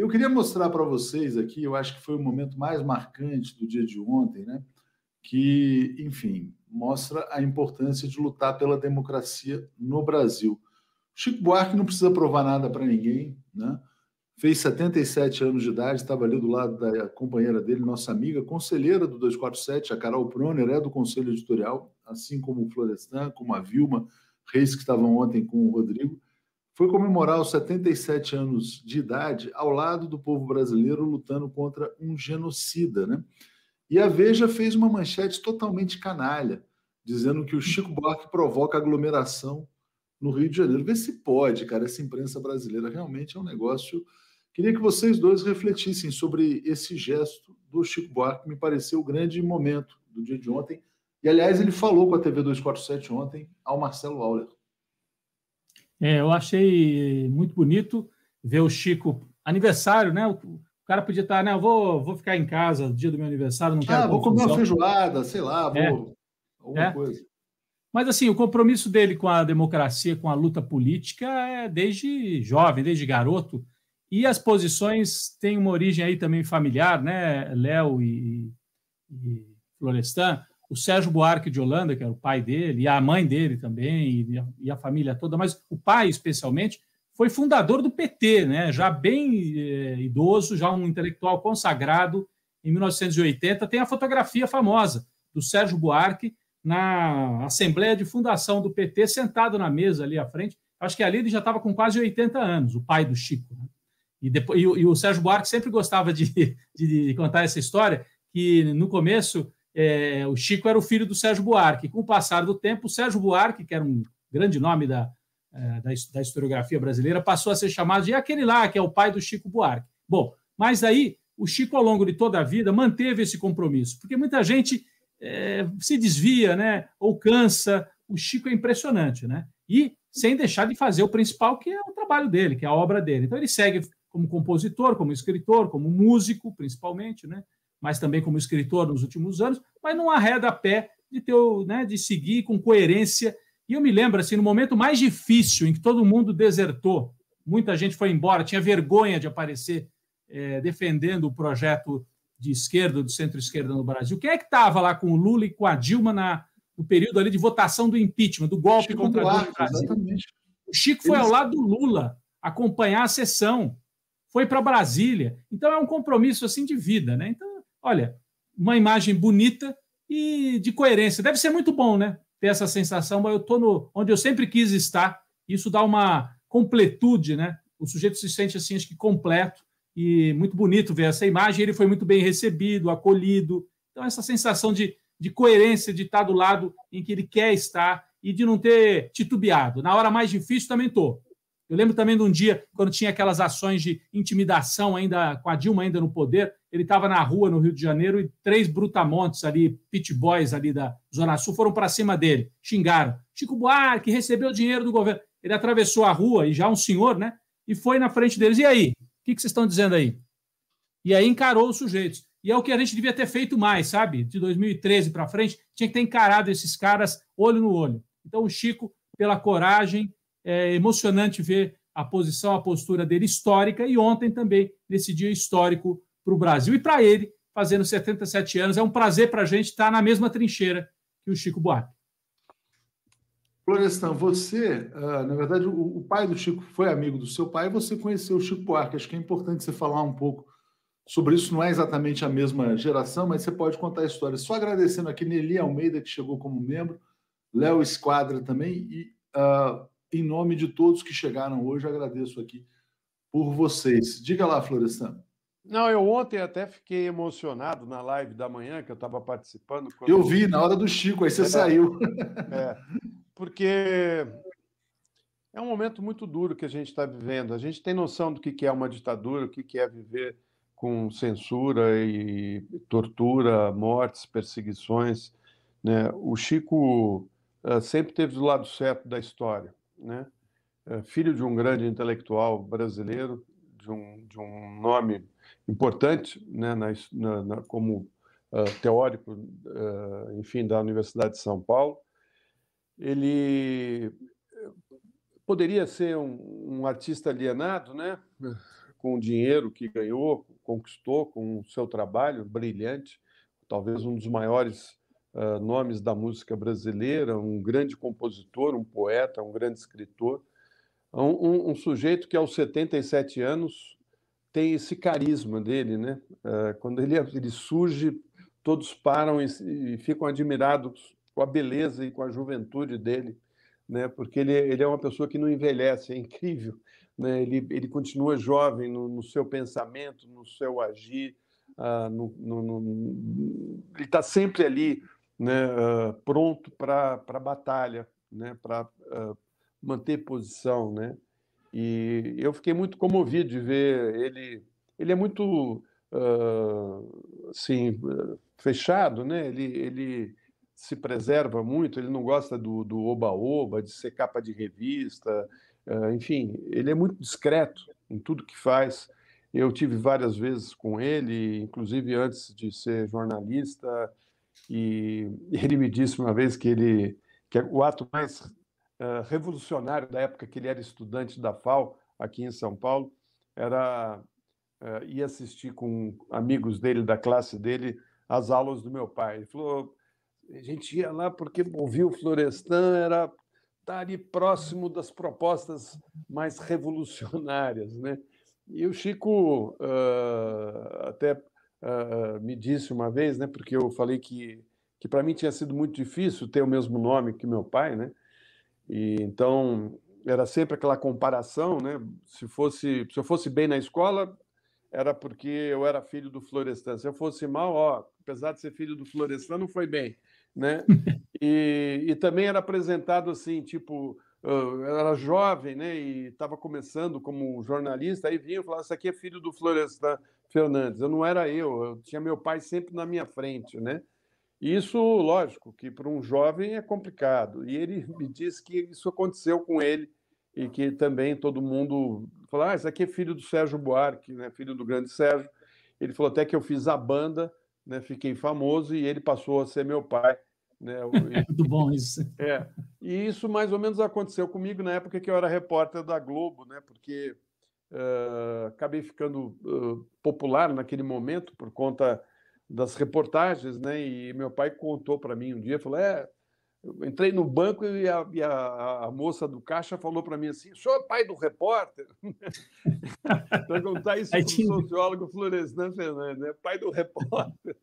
Eu queria mostrar para vocês aqui, eu acho que foi o momento mais marcante do dia de ontem, né? que, enfim, mostra a importância de lutar pela democracia no Brasil. Chico Buarque não precisa provar nada para ninguém, né? Fez 77 anos de idade, estava ali do lado da companheira dele, nossa amiga, conselheira do 247, a Carol Proner, é do conselho editorial, assim como o Florestan, como a Vilma Reis, que estavam ontem com o Rodrigo foi comemorar os 77 anos de idade ao lado do povo brasileiro lutando contra um genocida, né? E a Veja fez uma manchete totalmente canalha, dizendo que o Chico Buarque provoca aglomeração no Rio de Janeiro. Vê se pode, cara, essa imprensa brasileira realmente é um negócio. Queria que vocês dois refletissem sobre esse gesto do Chico Buarque, me pareceu o grande momento do dia de ontem. E, aliás, ele falou com a TV 247 ontem ao Marcelo Auler. É, eu achei muito bonito ver o Chico aniversário, né? O cara podia estar, né? Eu vou, vou ficar em casa dia do meu aniversário, não quero. Ah, vou comer uma feijoada, sei lá, é. vou. É. Alguma é. coisa. Mas assim, o compromisso dele com a democracia, com a luta política, é desde jovem, desde garoto. E as posições têm uma origem aí também familiar, né? Léo e, e Florestan o Sérgio Buarque de Holanda, que era o pai dele, e a mãe dele também, e a, e a família toda, mas o pai especialmente, foi fundador do PT, né? já bem eh, idoso, já um intelectual consagrado, em 1980. Tem a fotografia famosa do Sérgio Buarque na Assembleia de Fundação do PT, sentado na mesa ali à frente. Acho que ali ele já estava com quase 80 anos, o pai do Chico. Né? E, depois, e, e, o Sérgio Buarque sempre gostava de, de, de, contar essa história, que no começo é, o Chico era o filho do Sérgio Buarque. Com o passar do tempo, o Sérgio Buarque, que era um grande nome da, é, da, da, historiografia brasileira, passou a ser chamado de aquele lá, que é o pai do Chico Buarque. Bom, mas aí o Chico, ao longo de toda a vida, manteve esse compromisso, porque muita gente é, se desvia, né? Ou cansa. O Chico é impressionante, né? E sem deixar de fazer o principal, que é o trabalho dele, que é a obra dele. Então ele segue como compositor, como escritor, como músico, principalmente, né? mas também como escritor nos últimos anos, mas não arreda pé de ter, né, de seguir com coerência. E eu me lembro assim, no momento mais difícil em que todo mundo desertou, muita gente foi embora, tinha vergonha de aparecer é, defendendo o projeto de esquerda, de centro-esquerda no Brasil. Quem é que estava lá com o Lula e com a Dilma na, no período ali de votação do impeachment, do golpe Chico contra Duarte, o Brasil? Exatamente. O Chico Eles... foi ao lado do Lula acompanhar a sessão, foi para Brasília. Então é um compromisso assim de vida, né? Então olha, uma imagem bonita e de coerência. Deve ser muito bom, né? Ter essa sensação, mas eu estou onde eu sempre quis estar. Isso dá uma completude, né? O sujeito se sente assim, acho que completo e muito bonito ver essa imagem. Ele foi muito bem recebido, acolhido. Então, essa sensação de, de coerência, de estar do lado em que ele quer estar e de não ter titubeado. Na hora mais difícil também estou. Eu lembro também de um dia, quando tinha aquelas ações de intimidação ainda, com a Dilma ainda no poder, ele estava na rua no Rio de Janeiro e três brutamontes ali, pit boys ali da Zona Sul, foram para cima dele, xingaram. Chico Buarque recebeu dinheiro do governo. Ele atravessou a rua, e já um senhor, né? E foi na frente deles. E aí? O que, que vocês estão dizendo aí? E aí encarou os sujeitos. E é o que a gente devia ter feito mais, sabe? De 2013 para frente, tinha que ter encarado esses caras olho no olho. Então, o Chico, pela coragem, é emocionante ver a posição, a postura dele histórica, e ontem também, nesse dia histórico para o Brasil. E para ele, fazendo 77 anos, é um prazer para a gente estar na mesma trincheira que o Chico Buarque. Florestan, você, ah, na verdade, o pai do Chico foi amigo do seu pai, você conheceu o Chico Buarque. Acho que é importante você falar um pouco sobre isso. Não é exatamente a mesma geração, mas você pode contar a história. Só agradecendo aqui Nelly Almeida, que chegou como membro, Léo Esquadra também, e ah, em nome de todos que chegaram hoje, agradeço aqui por vocês. Diga lá, Florestan. Não, eu ontem até fiquei emocionado na live da manhã que eu estava participando. Eu vi, na hora do Chico, aí você é, saiu. É, porque é um momento muito duro que a gente está vivendo. A gente tem noção do que é uma ditadura, o que é viver com censura e tortura, mortes, perseguições. Né? O Chico eh, sempre teve do lado certo da história né? É filho de um grande intelectual brasileiro, de um, de um nome importante, né, na, na, como uh, teórico, uh, enfim, da Universidade de São Paulo. Ele eh, poderia ser um, um artista alienado, né, com o dinheiro que ganhou, conquistou com o seu trabalho brilhante, talvez um dos maiores nomes da música brasileira, um grande compositor, um poeta, um grande escritor, um, um, um sujeito que aos 77 anos tem esse carisma dele, né? Uh, quando ele, ele surge, todos param e, e, ficam admirados com a beleza e com a juventude dele, né? Porque ele, ele é uma pessoa que não envelhece, é incrível, né? Ele, ele continua jovem no, no seu pensamento, no seu agir, Uh, no, no, no... ele está sempre ali né, uh, pronto para a batalha, né, para uh, manter posição. Né? E eu fiquei muito comovido de ver ele. Ele é muito uh, assim, fechado, né? ele, ele se preserva muito, ele não gosta do oba-oba, de ser capa de revista, uh, enfim, ele é muito discreto em tudo que faz. Eu tive várias vezes com ele, inclusive antes de ser jornalista, e ele me disse uma vez que ele que é o ato mais uh, revolucionário da época que ele era estudante da FAO aqui em São Paulo era uh, ir assistir com amigos dele da classe dele as aulas do meu pai. Ele falou, a gente ia lá porque ouviu o Florestan era tá ali próximo das propostas mais revolucionárias, né? E o Chico uh, até uh, me disse uma vez, né, porque eu falei que, que para mim tinha sido muito difícil ter o mesmo nome que meu pai, né? E, então era sempre aquela comparação, né? Se fosse, se eu fosse bem na escola, era porque eu era filho do Florestan. Se eu fosse mal, ó, apesar de ser filho do Florestan, não foi bem, né? E, e também era apresentado assim, tipo, eu era jovem, né, e estava começando como jornalista, aí vinha e falava, isso aqui é filho do Florestan Fernandes. Eu não era eu, eu tinha meu pai sempre na minha frente, né? E isso, lógico, que para um jovem é complicado. E ele me disse que isso aconteceu com ele e que também todo mundo falou, ah, isso aqui é filho do Sérgio Buarque, né, filho do grande Sérgio. Ele falou até que eu fiz a banda, né, fiquei famoso e ele passou a ser meu pai né? É muito bom isso. É. E isso mais ou menos aconteceu comigo na época que eu era repórter da Globo, né? porque uh, acabei ficando uh, popular naquele momento por conta das reportagens, né? E meu pai contou para mim um dia, falou, é, eu entrei no banco e a, e a, a moça do caixa falou para mim assim, sou senhor é pai do repórter? Perguntar isso para o sociólogo Flores, Fernandes, né? pai do repórter.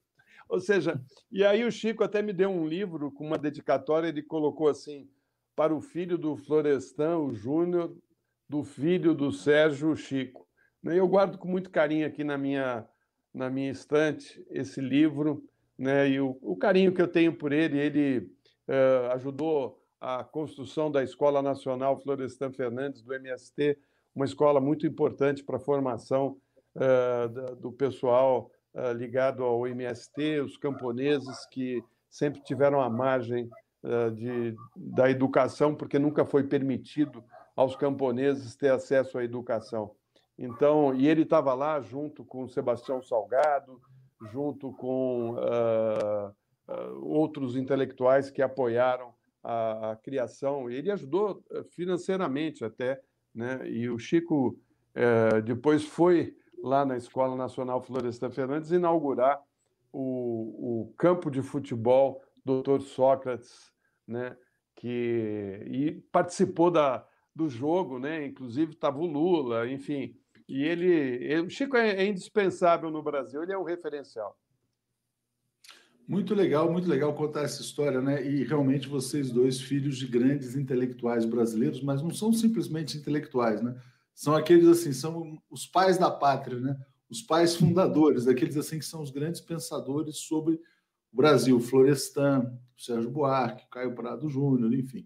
Ou seja, e aí o Chico até me deu um livro com uma dedicatória, ele colocou assim: para o filho do Florestan, o Júnior, do filho do Sérgio, o Chico. Né, eu guardo com muito carinho aqui na minha, na minha estante esse livro, né? e o, o carinho que eu tenho por ele, ele uh, ajudou a construção da Escola Nacional Florestan Fernandes, do MST, uma escola muito importante para a formação uh, do pessoal ah, ligado ao MST, os camponeses que sempre tiveram a margem ah, de, da educação, porque nunca foi permitido aos camponeses ter acesso à educação. Então, e ele estava lá junto com Sebastião Salgado, junto com uh, uh, outros intelectuais que apoiaram a, a, criação. Ele ajudou financeiramente até, né? E o Chico uh, depois foi lá na Escola Nacional Floresta Fernandes, inaugurar o, o campo de futebol Dr. Sócrates, né? Que, e participou da, do jogo, né? Inclusive estava o Lula, enfim. E ele, ele Chico é, é indispensável no Brasil, ele é um referencial. Muito legal, muito legal contar essa história, né? E realmente vocês dois, filhos de grandes intelectuais brasileiros, mas não são simplesmente intelectuais, né? São aqueles assim, são os pais da pátria, né? Os pais fundadores, aqueles assim que são os grandes pensadores sobre o Brasil, Florestan, Sérgio Buarque, Caio Prado Júnior, enfim.